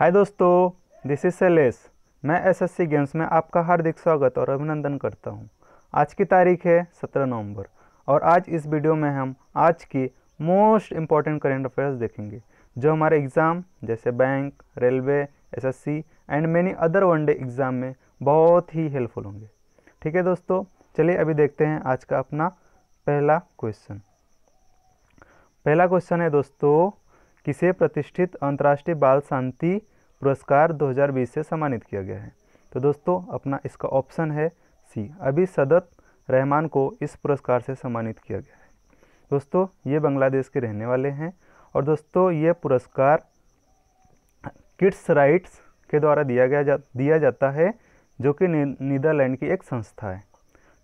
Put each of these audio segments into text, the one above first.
हाय दोस्तों this is सेलेस मैं SSC games में आपका हार्दिक स्वागत और अभिनंदन करता हूं। आज की तारीख है 17 नवंबर और आज इस वीडियो में हम आज की मोस्ट इम्पॉर्टेंट करेंट अफेयर्स देखेंगे जो हमारे एग्ज़ाम जैसे bank railway SSC and many other one day exam में बहुत ही हेल्पफुल होंगे ठीक है दोस्तों चलिए अभी देखते हैं आज का अपना पहला क्वेश्चन पहला क्वेश्चन है दोस्तों किसे प्रतिष्ठित अंतर्राष्ट्रीय बाल शांति पुरस्कार 2020 से सम्मानित किया गया है तो दोस्तों अपना इसका ऑप्शन है सी अभी सदत रहमान को इस पुरस्कार से सम्मानित किया गया है दोस्तों ये बांग्लादेश के रहने वाले हैं और दोस्तों ये पुरस्कार किड्स राइट्स के द्वारा दिया गया जा दिया जाता है जो कि नीदरलैंड की एक संस्था है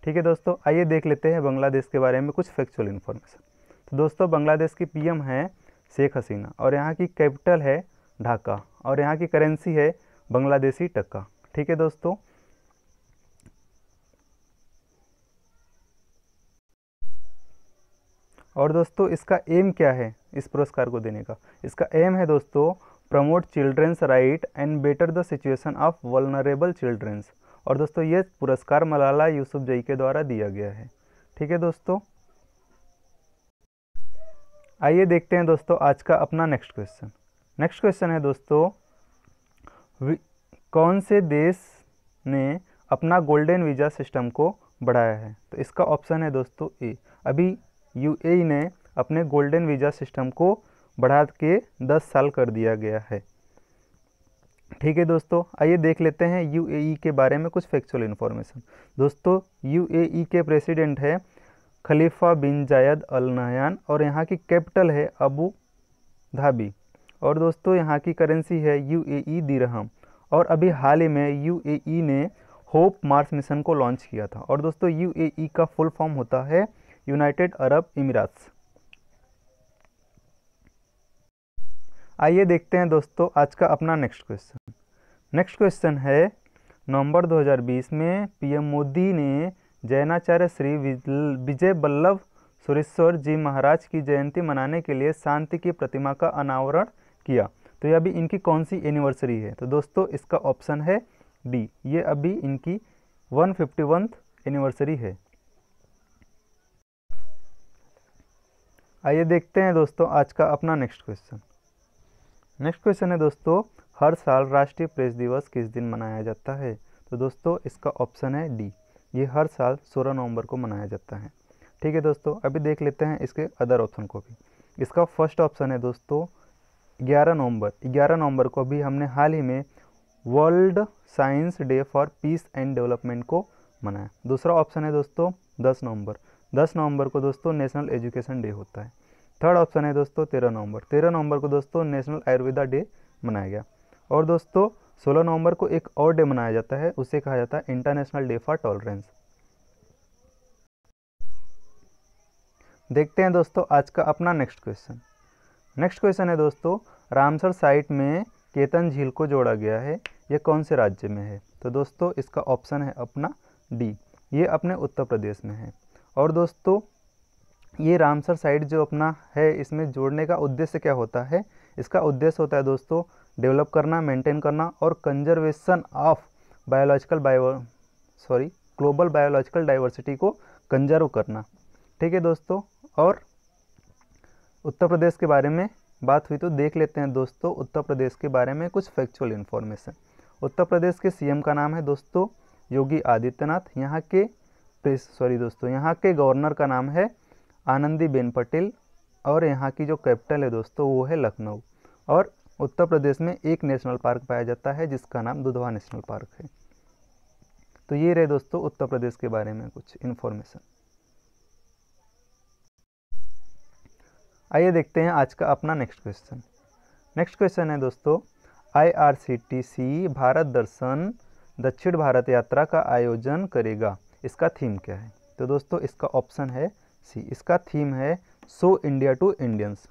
ठीक है दोस्तों आइए देख लेते हैं बांग्लादेश के बारे में कुछ फैक्चुअल इन्फॉर्मेशन तो दोस्तों बांग्लादेश की पीएम हैं शेख हसीना और यहाँ की कैपिटल है ढाका और यहाँ की करेंसी है बांग्लादेशी टक्का ठीक है दोस्तों और दोस्तों इसका एम क्या है इस पुरस्कार को देने का इसका एम है दोस्तों promote childrens right and better the situation of vulnerable childrens और दोस्तों ये पुरस्कार मलाला यूसुफ जई के द्वारा दिया गया है ठीक है दोस्तों आइए देखते हैं दोस्तों आज का अपना नेक्स्ट क्वेश्चन नेक्स्ट क्वेश्चन है दोस्तों कौन से देश ने अपना गोल्डन वीज़ा सिस्टम को बढ़ाया है तो इसका ऑप्शन है दोस्तों ए अभी यूएई e ने अपने गोल्डन वीज़ा सिस्टम को बढ़ा के 10 साल कर दिया गया है ठीक है दोस्तों आइए देख लेते हैं यूएई e के बारे में कुछ फैक्चुअल इन्फॉर्मेशन दोस्तों यूएई e के प्रेसिडेंट है खलीफा बिन जायद अल नहयान और यहाँ की कैपिटल है अबू धाबी और दोस्तों यहाँ की करेंसी है यू ए ई दिरहम और अभी हाल ही में यू ए ई ने होप मार्स मिशन को लॉन्च किया था और दोस्तों यू ए ई का फुल फॉर्म होता है यूनाइटेड अरब इमिराट्स आइए देखते हैं दोस्तों आज का अपना नेक्स्ट क्वेश्चन नेक्स्ट क्वेश्चन है नवंबर 2020 में पीएम मोदी ने जैनाचार्य श्री विजय बल्लभ सुरेश्वर जी महाराज की जयंती मनाने के लिए शांति की प्रतिमा का अनावरण किया तो ये अभी इनकी कौन सी एनिवर्सरी है तो दोस्तों इसका ऑप्शन है डी ये अभी इनकी वन फिफ्टी एनिवर्सरी है आइए देखते हैं दोस्तों आज का अपना नेक्स्ट क्वेश्चन नेक्स्ट क्वेश्चन है दोस्तों हर साल राष्ट्रीय प्रेस दिवस किस दिन मनाया जाता है तो दोस्तों इसका ऑप्शन है डी ये हर साल 16 नवंबर को मनाया जाता है ठीक है दोस्तों अभी देख लेते हैं इसके अदर ऑप्शन को भी इसका फर्स्ट ऑप्शन है दोस्तों 11 नवंबर 11 नवंबर को भी हमने हाल ही में World Science Day for Peace and Development को मनाया दूसरा ऑप्शन है दोस्तों दस नवंबर दस नवंबर को दोस्तों नेशनल एजुकेशन डे होता है थर्ड ऑप्शन है दोस्तों तेरह नवंबर तेरह नवंबर को दोस्तों नेशनल आयुर्वेदा डे मनाया गया और दोस्तों सोलह नवंबर को एक और डे मनाया जाता है उसे कहा जाता है इंटरनेशनल डे फॉर टॉलरेंस देखते हैं दोस्तों आज का अपना नेक्स्ट क्वेश्चन नेक्स्ट क्वेश्चन है दोस्तों रामसर साइट में केतन झील को जोड़ा गया है यह कौन से राज्य में है तो दोस्तों इसका ऑप्शन है अपना डी ये अपने उत्तर प्रदेश में है और दोस्तों ये रामसर साइट जो अपना है इसमें जोड़ने का उद्देश्य क्या होता है इसका उद्देश्य होता है दोस्तों डेवलप करना मेंटेन करना और conservation of biological bio sorry global biological diversity को कंजर्व करना ठीक है दोस्तों और उत्तर प्रदेश के बारे में बात हुई तो देख लेते हैं दोस्तों उत्तर प्रदेश के बारे में कुछ फैक्चुअल इन्फॉर्मेशन उत्तर प्रदेश के सीएम का नाम है दोस्तों योगी आदित्यनाथ यहाँ के प्रेस सॉरी दोस्तों यहाँ के गवर्नर का नाम है आनंदीबेन पटेल और यहाँ की जो कैपिटल है दोस्तों वो है लखनऊ और उत्तर प्रदेश में एक नेशनल पार्क पाया जाता है जिसका नाम दुधवा नेशनल पार्क है तो ये रहे दोस्तों उत्तर प्रदेश के बारे में कुछ इन्फॉर्मेशन आइए देखते हैं आज का अपना नेक्स्ट क्वेश्चन नेक्स्ट क्वेश्चन है दोस्तों आईआरसीटीसी भारत दर्शन दक्षिण भारत यात्रा का आयोजन करेगा इसका थीम क्या है तो दोस्तों इसका ऑप्शन है सी इसका थीम है सो इंडिया टू इंडियंस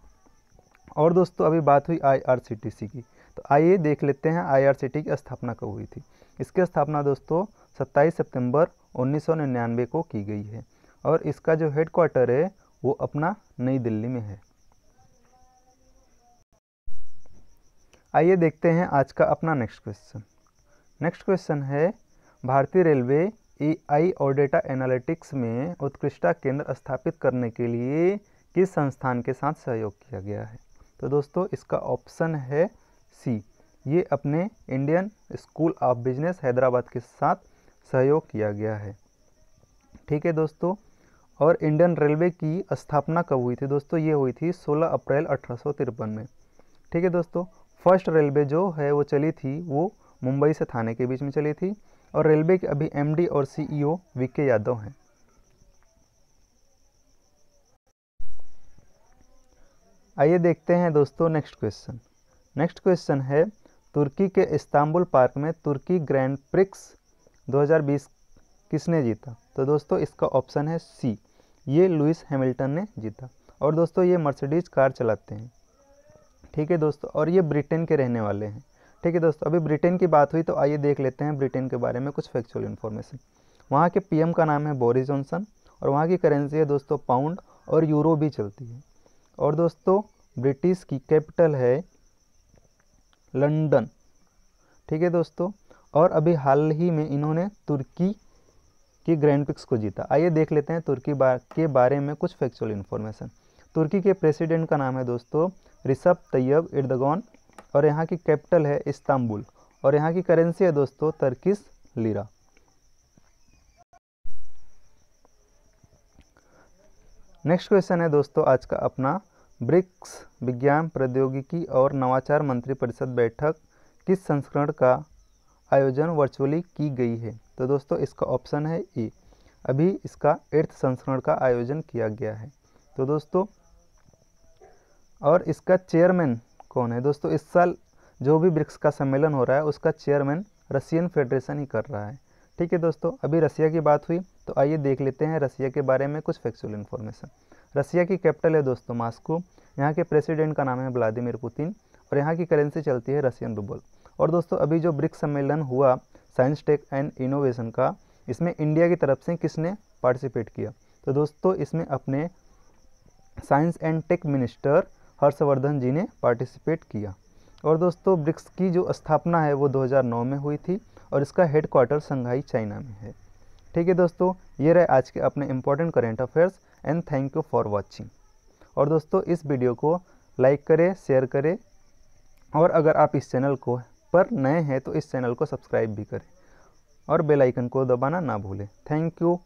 और दोस्तों अभी बात हुई आईआरसीटीसी की तो आइए देख लेते हैं आईआरसीटी की स्थापना कब हुई थी इसकी स्थापना दोस्तों 27 सितंबर 1999 को की गई है और इसका जो हेड क्वार्टर है वो अपना नई दिल्ली में है आइए देखते हैं आज का अपना नेक्स्ट क्वेश्चन नेक्स्ट क्वेश्चन है भारतीय रेलवे एआई और डेटा एनालिटिक्स में उत्कृष्टता केंद्र स्थापित करने के लिए किस संस्थान के साथ सहयोग किया गया है तो दोस्तों इसका ऑप्शन है सी ये अपने Indian School of Business Hyderabad के साथ सहयोग किया गया है ठीक है दोस्तों और इंडियन रेलवे की स्थापना कब हुई थी दोस्तों ये हुई थी 16 अप्रैल अठारह में ठीक है दोस्तों फर्स्ट रेलवे जो है वो चली थी वो मुंबई से थाने के बीच में चली थी और रेलवे के अभी एमडी और सीईओ वीके e यादव हैं आइए देखते हैं दोस्तों नेक्स्ट क्वेश्चन नेक्स्ट क्वेश्चन है तुर्की के इस्तांबुल पार्क में तुर्की ग्रैंड प्रिक्स 2020 किसने जीता तो दोस्तों इसका ऑप्शन है सी ये लुइस हैमिल्टन ने जीता और दोस्तों ये मर्सिडीज कार चलाते हैं ठीक है दोस्तों और ये ब्रिटेन के रहने वाले हैं ठीक है दोस्तों अभी ब्रिटेन की बात हुई तो आइए देख लेते हैं ब्रिटेन के बारे में कुछ फैक्चुअल इन्फॉर्मेशन वहाँ के पीएम का नाम है बोरिस जॉनसन और वहाँ की करेंसी है दोस्तों पाउंड और यूरो भी चलती है और दोस्तों ब्रिटिश की कैपिटल है लंदन ठीक है दोस्तों और अभी हाल ही में इन्होंने तुर्की की ग्रैंड पिक्स को जीता आइए देख लेते हैं तुर्की बार के बारे में कुछ फैक्चुअल इन्फॉर्मेशन तुर्की के प्रेसिडेंट का नाम है दोस्तों रिसप तैयब इर्दगौन और यहाँ की कैपिटल है इस्तांबुल और यहाँ की करेंसी है दोस्तों तर्किस लीरा नेक्स्ट क्वेश्चन है दोस्तों आज का अपना ब्रिक्स विज्ञान प्रौद्योगिकी और नवाचार मंत्री परिषद बैठक किस संस्करण का आयोजन वर्चुअली की गई है तो दोस्तों इसका ऑप्शन है ए अभी इसका एट्थ संस्करण का आयोजन किया गया है तो दोस्तों और इसका चेयरमैन कौन है दोस्तों इस साल जो भी ब्रिक्स का सम्मेलन हो रहा है उसका चेयरमैन रशियन फेडरेशन ही कर रहा है ठीक है दोस्तों अभी रसिया की बात हुई तो आइए देख लेते हैं रसिया के बारे में कुछ फैक्चुअल इन्फॉर्मेशन रसिया की कैपिटल है दोस्तों मास्को यहाँ के प्रेसिडेंट का नाम है व्लादिमिर पुतिन और यहाँ की करेंसी चलती है रसियन रूबल और दोस्तों अभी जो ब्रिक्स सम्मेलन हुआ साइंस टेक एंड इनोवेशन का इसमें इंडिया की तरफ से किसने पार्टिसिपेट किया तो दोस्तों इसमें अपने science and tech minister Harshvardhan ji ने पार्टिसिपेट किया और दोस्तों ब्रिक्स की जो स्थापना है वो 2009 में हुई थी और इसका हेड क्वार्टर संघाई चाइना में है ठीक है दोस्तों ये रहे आज के अपने important current affairs and thank you for watching और दोस्तों इस वीडियो को लाइक करें शेयर करें और अगर आप इस चैनल को पर नए हैं तो इस चैनल को सब्सक्राइब भी करें और बेल आइकन को दबाना ना भूलें थैंक यू